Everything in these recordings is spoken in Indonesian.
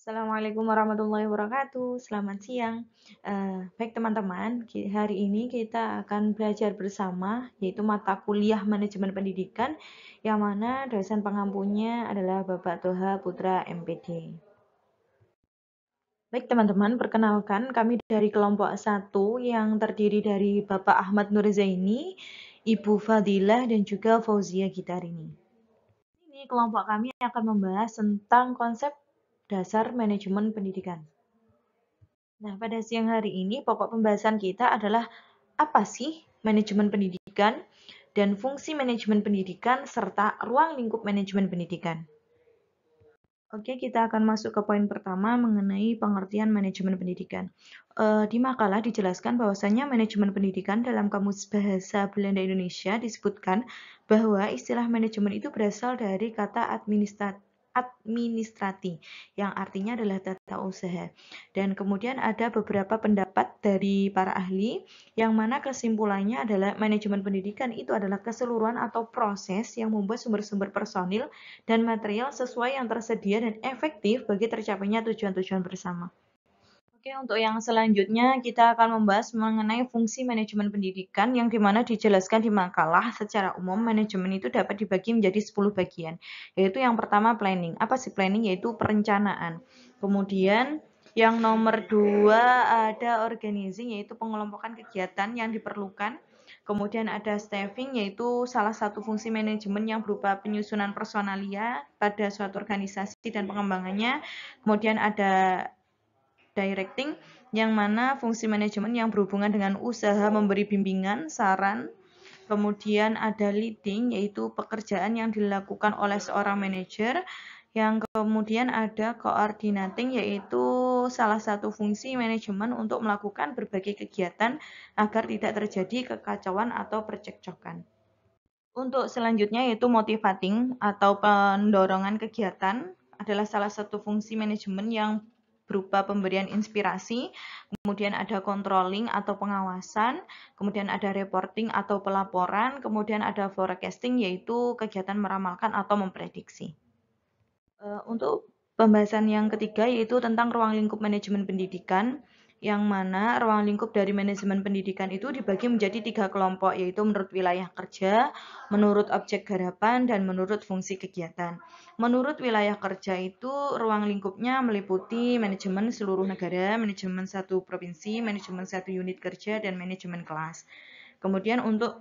Assalamualaikum warahmatullahi wabarakatuh. Selamat siang. Uh, baik teman-teman, hari ini kita akan belajar bersama yaitu mata kuliah manajemen pendidikan yang mana dosen pengampunya adalah Bapak Toha Putra MPD. Baik teman-teman, perkenalkan kami dari kelompok 1 yang terdiri dari Bapak Ahmad Zaini, Ibu Fadilah dan juga Fauzia Gitarini. Ini kelompok kami akan membahas tentang konsep dasar manajemen pendidikan. Nah, pada siang hari ini pokok pembahasan kita adalah apa sih manajemen pendidikan dan fungsi manajemen pendidikan serta ruang lingkup manajemen pendidikan. Oke, kita akan masuk ke poin pertama mengenai pengertian manajemen pendidikan. E, di makalah dijelaskan bahwasannya manajemen pendidikan dalam Kamus Bahasa Belanda Indonesia disebutkan bahwa istilah manajemen itu berasal dari kata administrat administrati yang artinya adalah tata usaha. Dan kemudian ada beberapa pendapat dari para ahli yang mana kesimpulannya adalah manajemen pendidikan itu adalah keseluruhan atau proses yang membuat sumber-sumber personil dan material sesuai yang tersedia dan efektif bagi tercapainya tujuan-tujuan bersama. Oke, untuk yang selanjutnya kita akan membahas mengenai fungsi manajemen pendidikan yang dimana dijelaskan di makalah secara umum manajemen itu dapat dibagi menjadi 10 bagian. Yaitu yang pertama planning. Apa sih planning? Yaitu perencanaan. Kemudian yang nomor dua ada organizing yaitu pengelompokan kegiatan yang diperlukan. Kemudian ada staffing yaitu salah satu fungsi manajemen yang berupa penyusunan personalia pada suatu organisasi dan pengembangannya. Kemudian ada directing yang mana fungsi manajemen yang berhubungan dengan usaha memberi bimbingan, saran, kemudian ada leading yaitu pekerjaan yang dilakukan oleh seorang manajer yang kemudian ada coordinating yaitu salah satu fungsi manajemen untuk melakukan berbagai kegiatan agar tidak terjadi kekacauan atau percekcokan. Untuk selanjutnya yaitu motivating atau pendorongan kegiatan adalah salah satu fungsi manajemen yang berupa pemberian inspirasi, kemudian ada controlling atau pengawasan, kemudian ada reporting atau pelaporan, kemudian ada forecasting yaitu kegiatan meramalkan atau memprediksi. Eh, untuk pembahasan yang ketiga yaitu tentang ruang lingkup manajemen pendidikan yang mana ruang lingkup dari manajemen pendidikan itu dibagi menjadi tiga kelompok, yaitu menurut wilayah kerja, menurut objek garapan, dan menurut fungsi kegiatan. Menurut wilayah kerja itu, ruang lingkupnya meliputi manajemen seluruh negara, manajemen satu provinsi, manajemen satu unit kerja, dan manajemen kelas. Kemudian untuk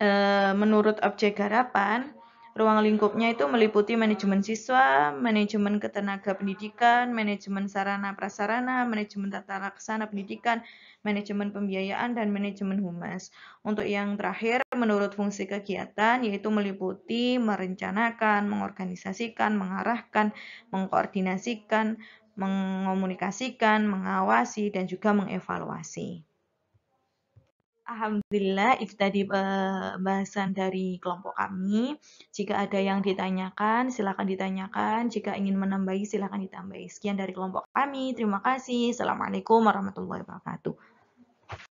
e, menurut objek garapan, Ruang lingkupnya itu meliputi manajemen siswa, manajemen ketenaga pendidikan, manajemen sarana prasarana, manajemen tata laksana pendidikan, manajemen pembiayaan, dan manajemen humas. Untuk yang terakhir, menurut fungsi kegiatan, yaitu meliputi merencanakan, mengorganisasikan, mengarahkan, mengkoordinasikan, mengomunikasikan, mengawasi, dan juga mengevaluasi. Alhamdulillah itu tadi pembahasan eh, dari kelompok kami. Jika ada yang ditanyakan, silakan ditanyakan. Jika ingin menambahi, silakan ditambahi. Sekian dari kelompok kami. Terima kasih. Assalamualaikum warahmatullahi wabarakatuh.